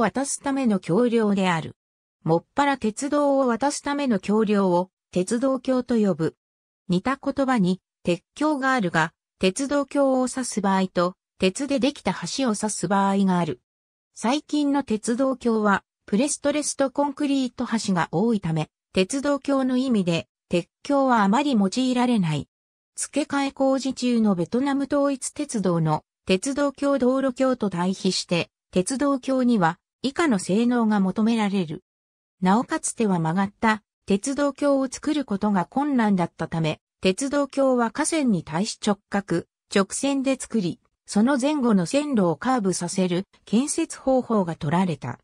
を渡すための橋梁である。もっぱら鉄道を渡すための橋梁を鉄道橋と呼ぶ。似た言葉に鉄橋があるが、鉄道橋を指す場合と、鉄でできた橋を指す場合がある。最近の鉄道橋は、プレストレストコンクリート橋が多いため、鉄道橋の意味で、鉄橋はあまり用いられない。付け替え工事中のベトナム統一鉄道の鉄道橋道路橋と対比して、鉄道橋には以下の性能が求められる。なおかつては曲がった鉄道橋を作ることが困難だったため、鉄道橋は河川に対し直角、直線で作り、その前後の線路をカーブさせる建設方法が取られた。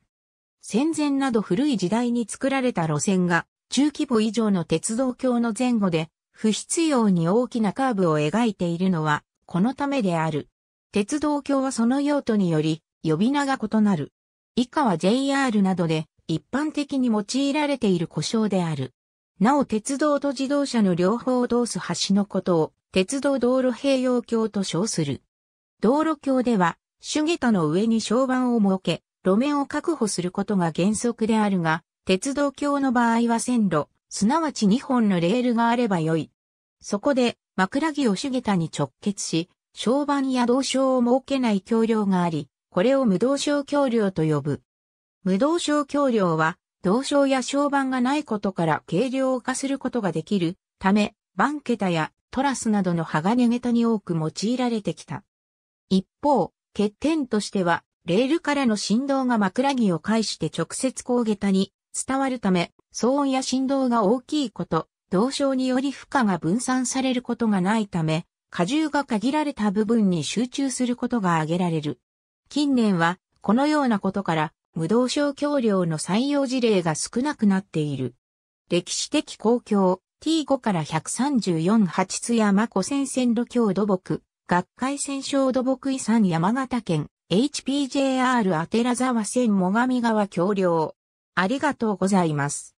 戦前など古い時代に作られた路線が中規模以上の鉄道橋の前後で不必要に大きなカーブを描いているのはこのためである。鉄道橋はその用途により呼び名が異なる。以下は JR などで一般的に用いられている故障である。なお鉄道と自動車の両方を通す橋のことを鉄道道路併用橋と称する。道路橋では、主下の上に床板を設け、路面を確保することが原則であるが、鉄道橋の場合は線路、すなわち2本のレールがあればよい。そこで、枕木を主下に直結し、床板や道床を設けない橋梁があり、これを無動症橋梁と呼ぶ。無動症橋梁は、動症や床板がないことから軽量化することができるため、番桁やトラスなどの鋼桁に多く用いられてきた。一方、欠点としては、レールからの振動が枕木を介して直接高桁に伝わるため、騒音や振動が大きいこと、同床により負荷が分散されることがないため、荷重が限られた部分に集中することが挙げられる。近年は、このようなことから、無動症橋梁の採用事例が少なくなっている。歴史的公共 T5 から134八津山湖戦線路橋土木、学会戦勝土木遺産山形県 HPJR 当て沢線最上川橋梁。ありがとうございます。